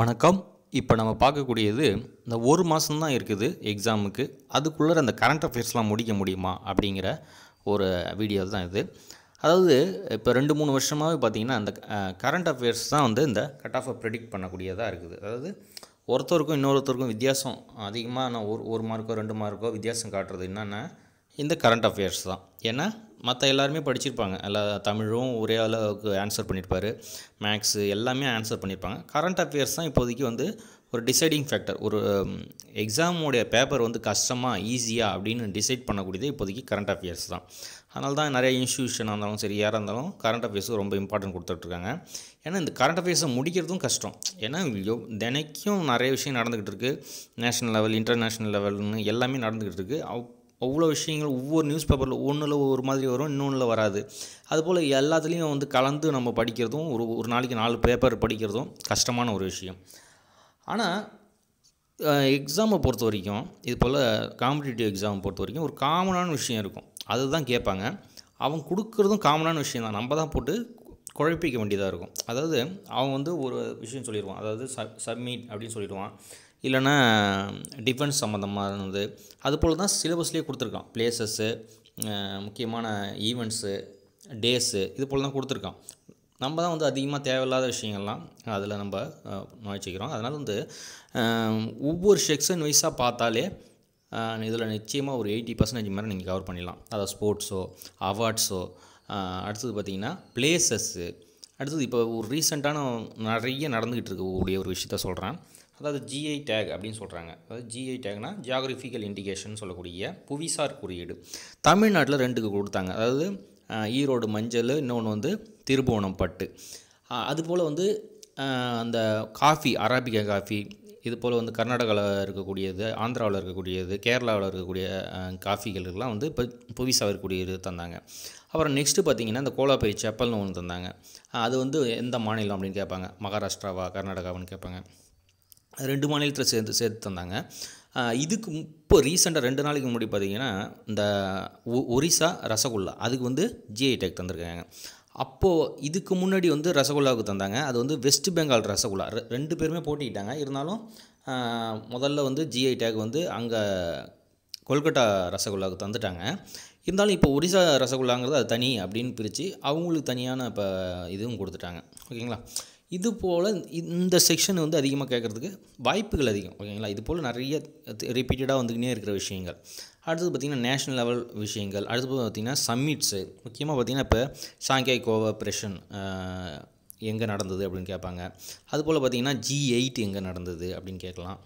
வணக்கம் இப்போ நம்ம பார்க்கக்கூடியது இந்த ஒரு மாதம்தான் இருக்குது எக்ஸாமுக்கு அதுக்குள்ளே அந்த கரண்ட் அஃபேர்ஸ்லாம் முடிக்க முடியுமா அப்படிங்கிற ஒரு வீடியோ தான் இது அதாவது இப்போ ரெண்டு மூணு வருஷமாகவே பார்த்திங்கன்னா அந்த கரண்ட் அஃபேர்ஸ் தான் வந்து இந்த கட் ஆஃபை ப்ரெடிக்ட் பண்ணக்கூடியதாக இருக்குது அதாவது ஒருத்தருக்கும் இன்னொருத்தருக்கும் வித்தியாசம் அதிகமாக நான் ஒரு ஒரு மார்க்கோ ரெண்டு மார்க்கோ வித்தியாசம் காட்டுறது என்னென்னா இந்த கரண்ட் அஃபேர்ஸ் தான் ஏன்னா மற்ற எல்லாருமே படிச்சிருப்பாங்க எல்லா தமிழும் ஒரே அளவுக்கு ஆன்சர் பண்ணியிருப்பார் மேக்ஸு எல்லாமே ஆன்சர் பண்ணியிருப்பாங்க கரண்ட் அஃபேர்ஸ் தான் இப்போதைக்கு வந்து ஒரு டிசைடிங் ஃபேக்டர் ஒரு எக்ஸாமுடைய பேப்பர் வந்து கஷ்டமாக ஈஸியாக அப்படின்னு டிசைட் பண்ணக்கூடியது இப்போதைக்கு கரண்ட் அஃபேர்ஸ் தான் அதனால தான் நிறைய இன்ஸ்டியூஷனாக இருந்தாலும் சரி யாராக இருந்தாலும் கரண்ட் அஃபேர்ஸும் ரொம்ப இம்பார்ட்டன்ட் கொடுத்துட்ருக்காங்க ஏன்னா இந்த கரண்ட் அஃபேர்ஸை முடிக்கிறதும் கஷ்டம் ஏன்னா தினைக்கும் நிறைய விஷயம் நடந்துக்கிட்டு இருக்குது நேஷனல் லெவல் இன்டர்நேஷ்னல் லெவல்னு எல்லாமே நடந்துக்கிட்டு இருக்குது அவ்வளோ விஷயங்கள் ஒவ்வொரு நியூஸ் பேப்பரில் ஒன்றில் ஒரு மாதிரி வரும் இன்னொன்றில் வராது அதுபோல் எல்லாத்துலேயும் வந்து கலந்து நம்ம படிக்கிறதும் ஒரு ஒரு நாளைக்கு நாலு பேப்பர் படிக்கிறதும் கஷ்டமான ஒரு விஷயம் ஆனால் எக்ஸாமை பொறுத்த வரைக்கும் இது போல் காம்படிட்டிவ் எக்ஸாம் பொறுத்த வரைக்கும் ஒரு காமனான விஷயம் இருக்கும் அதுதான் கேட்பாங்க அவன் கொடுக்குறதும் காமனான விஷயம் தான் நம்ம தான் போட்டு குழப்பிக்க வேண்டியதாக இருக்கும் அதாவது அவன் வந்து ஒரு விஷயம் சொல்லிடுவான் அதாவது ச சப்மிட் அப்படின்னு சொல்லிடுவான் இல்லைன்னா டிஃபென்ஸ் சம்மந்தமாக அது அதுபோல் தான் சிலபஸ்லேயே கொடுத்துருக்கான் பிளேசஸ்ஸு முக்கியமான ஈவெண்ட்ஸு டேஸு இது போல் தான் கொடுத்துருக்கான் நம்ம தான் வந்து அதிகமாக தேவையில்லாத விஷயங்கள்லாம் அதில் நம்ம நுழைச்சிக்கிறோம் அதனால் வந்து ஒவ்வொரு செக்ஷன் வைஸாக பார்த்தாலே இதில் நிச்சயமாக ஒரு எயிட்டி பர்சன்டேஜ் மாதிரி நீங்கள் கவர் பண்ணிடலாம் அதாவது ஸ்போர்ட்ஸோ அவார்ட்ஸோ அடுத்தது பார்த்திங்கன்னா பிளேசஸ்ஸு அடுத்தது இப்போ ஒரு ரீசெண்டான நிறைய நடந்துக்கிட்டு இருக்கக்கூடிய ஒரு விஷயத்த சொல்கிறேன் அதாவது ஜிஐ டேக் அப்படின்னு சொல்கிறாங்க அதாவது ஜிஐ டேக்னா ஜியாகிரபிக்கல் இண்டிகேஷன் சொல்லக்கூடிய புவிசார் குறியீடு தமிழ்நாட்டில் ரெண்டுக்கு கொடுத்தாங்க அதாவது ஈரோடு மஞ்சள் இன்னொன்று வந்து திருபுவனம் பட்டு அதுபோல் வந்து அந்த காஃபி அராபிக காஃபி இது போல் வந்து கர்நாடகாவில் இருக்கக்கூடியது ஆந்திராவில் இருக்கக்கூடியது கேரளாவில் இருக்கக்கூடிய காஃபிகளுக்கெல்லாம் வந்து இப்போ புவிசாவிற இருக்கக்கூடிய தந்தாங்க அப்புறம் நெக்ஸ்ட்டு பார்த்திங்கன்னா இந்த கோலாப்பை செப்பல்னு ஒன்று தந்தாங்க அது வந்து எந்த மாநிலம் அப்படின்னு கேட்பாங்க மகாராஷ்டிராவா கர்நாடகாவான்னு கேட்பாங்க ரெண்டு மாநிலத்தில் சேர்ந்து சேர்த்து தந்தாங்க இதுக்கு இப்போ ரீசெண்டாக ரெண்டு நாளைக்கு முன்னாடி பார்த்திங்கன்னா இந்த ஒ ஒரிசா ரசகுல்லா அதுக்கு வந்து ஜிஐ டேக் தந்திருக்காங்க அப்போது இதுக்கு முன்னாடி வந்து ரசகுல்லாவுக்கு தந்தாங்க அது வந்து வெஸ்ட் பெங்கால் ரசகுல்லா ரெண்டு பேருமே போட்டிக்கிட்டாங்க இருந்தாலும் முதல்ல வந்து ஜிஐ டேக் வந்து அங்கே கொல்கட்டா ரசகுல்லாவுக்கு தந்துட்டாங்க இருந்தாலும் இப்போ ஒரிசா ரசகுல்லாங்கிறது அது தனி அப்படின்னு பிரித்து அவங்களுக்கு தனியான இப்போ இதுவும் கொடுத்துட்டாங்க ஓகேங்களா இது போல் இந்த செக்ஷன் வந்து அதிகமாக கேட்குறதுக்கு வாய்ப்புகள் அதிகம் ஓகேங்களா இது போல் நிறைய ரிப்பீட்டடாக வந்துக்கினே இருக்கிற விஷயங்கள் அடுத்தது பார்த்திங்கன்னா நேஷனல் லெவல் விஷயங்கள் அடுத்தது பார்த்திங்கன்னா சம்மிட்ஸு முக்கியமாக பார்த்திங்கன்னா இப்போ சாங்காய் கோஆப்ரேஷன் எங்கே நடந்தது அப்படின்னு கேட்பாங்க அதுபோல் பார்த்திங்கன்னா ஜி எயிட் எங்கே நடந்தது அப்படின்னு கேட்கலாம்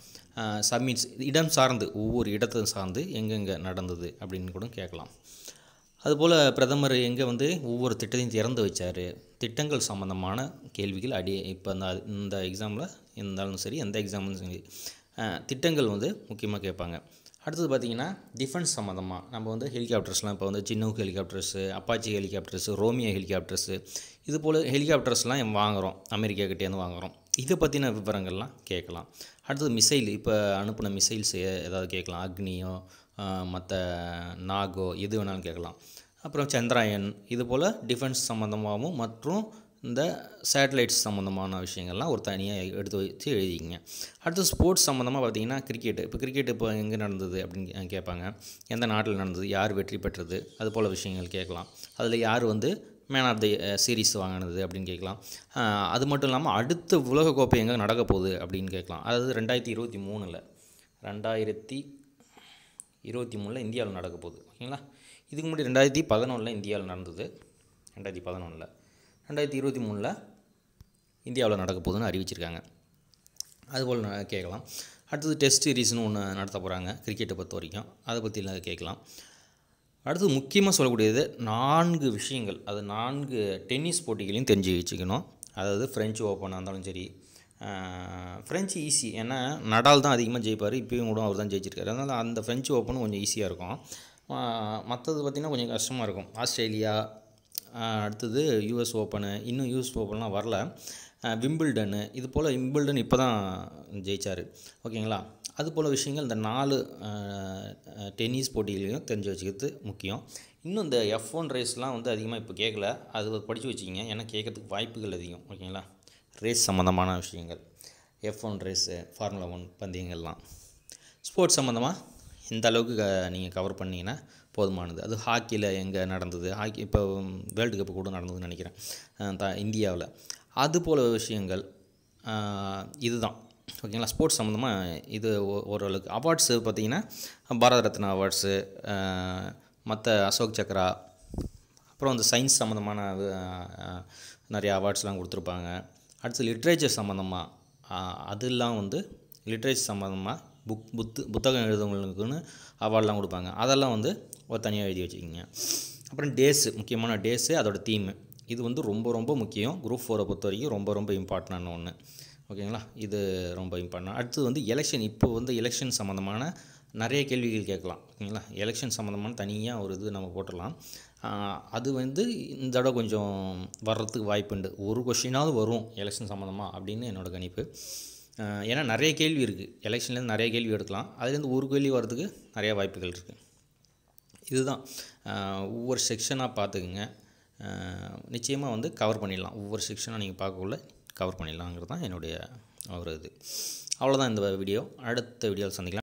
சம்மிட்ஸ் இடம் சார்ந்து ஒவ்வொரு இடத்தையும் சார்ந்து எங்கெங்கே நடந்தது அப்படின்னு கூட கேட்கலாம் அதுபோல் பிரதமர் எங்கே வந்து ஒவ்வொரு திட்டத்தையும் திறந்து வச்சார் திட்டங்கள் சம்மந்தமான கேள்விகள் அடி இப்போ இந்த இந்த எக்ஸாமில் இருந்தாலும் சரி எந்த எக்ஸாமும் சரி திட்டங்கள் வந்து முக்கியமாக கேட்பாங்க அடுத்தது பார்த்திங்கன்னா டிஃபென்ஸ் சம்மந்தமாக நம்ம வந்து ஹெலிகாப்டர்ஸ்லாம் இப்போ வந்து Chinook helicopters Apache helicopters Romeo helicopters இது போல் ஹெலிகாப்டர்ஸ்லாம் வாங்குகிறோம் கிட்டேருந்து வாங்குகிறோம் இதை பற்றின விவரங்கள்லாம் கேட்கலாம் அடுத்தது மிசைல் இப்போ அனுப்பின மிசைல்ஸ் ஏதாவது கேட்கலாம் அக்னியோ மற்ற நாகோ எது வேணாலும் கேட்கலாம் அப்புறம் சந்திராயன் இது போல் டிஃபென்ஸ் சம்மந்தமாகவும் மற்றும் இந்த சேட்டலைட்ஸ் சம்மந்தமான விஷயங்கள்லாம் ஒரு தனியாக எடுத்து வச்சு எழுதிங்க அடுத்து ஸ்போர்ட்ஸ் சம்மந்தமாக பார்த்தீங்கன்னா கிரிக்கெட் இப்போ கிரிக்கெட் இப்போ எங்கே நடந்தது அப்படின்னு கேட்பாங்க எந்த நாட்டில் நடந்தது யார் வெற்றி பெற்றது அது போல் விஷயங்கள் கேட்கலாம் அதில் யார் வந்து மேன் ஆஃப் தி சீரீஸ் வாங்கினது அப்படின்னு கேட்கலாம் அது மட்டும் இல்லாமல் அடுத்த உலகக்கோப்பை எங்கே நடக்க போகுது அப்படின்னு கேட்கலாம் அதாவது ரெண்டாயிரத்தி இருபத்தி மூணில் ரெண்டாயிரத்தி இருபத்தி மூணில் இந்தியாவில் நடக்க போகுது ஓகேங்களா இதுக்கு முன்னாடி ரெண்டாயிரத்தி பதினொன்றில் இந்தியாவில் நடந்தது ரெண்டாயிரத்தி பதினொன்றில் ரெண்டாயிரத்தி இருபத்தி மூணில் இந்தியாவில் நடக்க போதுன்னு அறிவிச்சிருக்காங்க அதுபோல் கேட்கலாம் அடுத்தது டெஸ்ட் சீரீஸ்னு ஒன்று நடத்த போகிறாங்க கிரிக்கெட்டை பொறுத்த வரைக்கும் அதை பற்றிலாம் கேட்கலாம் அடுத்து முக்கியமாக சொல்லக்கூடியது நான்கு விஷயங்கள் அது நான்கு டென்னிஸ் போட்டிகளையும் தெரிஞ்சு வச்சுக்கணும் அதாவது ஃப்ரெஞ்சு ஓப்பனாக இருந்தாலும் சரி ஃப்ரெஞ்சு ஈஸி ஏன்னா நடால் தான் அதிகமாக ஜெயிப்பார் இப்போயும் கூட அவர் தான் ஜெயிச்சிருக்காரு அதனால் அந்த ஃப்ரெஞ்சு ஓப்பன் கொஞ்சம் ஈஸியாக இருக்கும் மற்றது பார்த்திங்கன்னா கொஞ்சம் கஷ்டமாக இருக்கும் ஆஸ்திரேலியா அடுத்தது யூஎஸ் ஓப்பனு இன்னும் யூஎஸ் ஓப்பன்லாம் வரல விம்பிள்டனு இது போல் விம்பிள்டன் இப்போ தான் ஜெயித்தார் ஓகேங்களா அது போல் விஷயங்கள் இந்த நாலு டென்னிஸ் போட்டிகளையும் தெரிஞ்சு வச்சுக்கிறது முக்கியம் இன்னும் இந்த எஃப் ஒன் ரேஸ்லாம் வந்து அதிகமாக இப்போ கேட்கல அது படித்து வச்சுக்கிங்க ஏன்னா கேட்கறதுக்கு வாய்ப்புகள் அதிகம் ஓகேங்களா ரேஸ் சம்மந்தமான விஷயங்கள் F one race Formula One பந்தயங்கள்லாம் ஸ்போர்ட்ஸ் சம்மந்தமாக இந்த அளவுக்கு நீங்கள் கவர் பண்ணிங்கன்னா போதுமானது அது ஹாக்கியில் எங்கே நடந்தது ஹாக்கி இப்போ வேர்ல்டு கப்பு கூட நடந்ததுன்னு நினைக்கிறேன் த இந்தியாவில் அது போல் விஷயங்கள் இதுதான் ஓகேங்களா ஸ்போர்ட்ஸ் சம்மந்தமாக இது ஓரளவுக்கு அவார்ட்ஸு பார்த்திங்கன்னா பாரத ரத்னா அவார்ட்ஸு மற்ற அசோக் சக்ரா அப்புறம் அந்த சயின்ஸ் சம்மந்தமான நிறைய அவார்ட்ஸ்லாம் கொடுத்துருப்பாங்க அடுத்து லிட்ரேச்சர் சம்மந்தமாக அதெல்லாம் வந்து லிட்ரேச்சர் சம்மந்தமாக புக் புத்து புத்தகம் எழுதுவங்களுக்குன்னு அவார்டெலாம் கொடுப்பாங்க அதெல்லாம் வந்து ஒரு தனியாக எழுதி வச்சுக்கிங்க அப்புறம் டேஸு முக்கியமான டேஸு அதோட தீமு இது வந்து ரொம்ப ரொம்ப முக்கியம் குரூப் ஃபோரை பொறுத்த வரைக்கும் ரொம்ப ரொம்ப இம்பார்ட்டண்டான ஒன்று ஓகேங்களா இது ரொம்ப இம்பார்ட்டன் அடுத்தது வந்து எலெக்ஷன் இப்போ வந்து எலெக்ஷன் சம்மந்தமான நிறைய கேள்விகள் கேட்கலாம் ஓகேங்களா எலெக்ஷன் சம்மந்தமான தனியாக ஒரு இது நம்ம போட்டுடலாம் அது வந்து இந்த தடவை கொஞ்சம் வர்றதுக்கு வாய்ப்புண்டு ஒரு கொஷினாவது வரும் எலெக்ஷன் சம்மந்தமாக அப்படின்னு என்னோடய கணிப்பு ஏன்னா நிறைய கேள்வி இருக்குது எலெக்ஷன்லேருந்து நிறைய கேள்வி எடுக்கலாம் அதுலேருந்து ஒரு கேள்வி வர்றதுக்கு நிறையா வாய்ப்புகள் இருக்குது இதுதான் ஒவ்வொரு செக்ஷனாக பார்த்துக்குங்க நிச்சயமாக வந்து கவர் பண்ணிடலாம் ஒவ்வொரு செக்ஷனாக நீங்கள் பார்க்கக்குள்ள கவர் பண்ணிடலாங்கிறது தான் என்னுடைய ஒரு இது அவ்வளோதான் இந்த வீடியோ அடுத்த வீடியோவில் சந்திக்கலாம்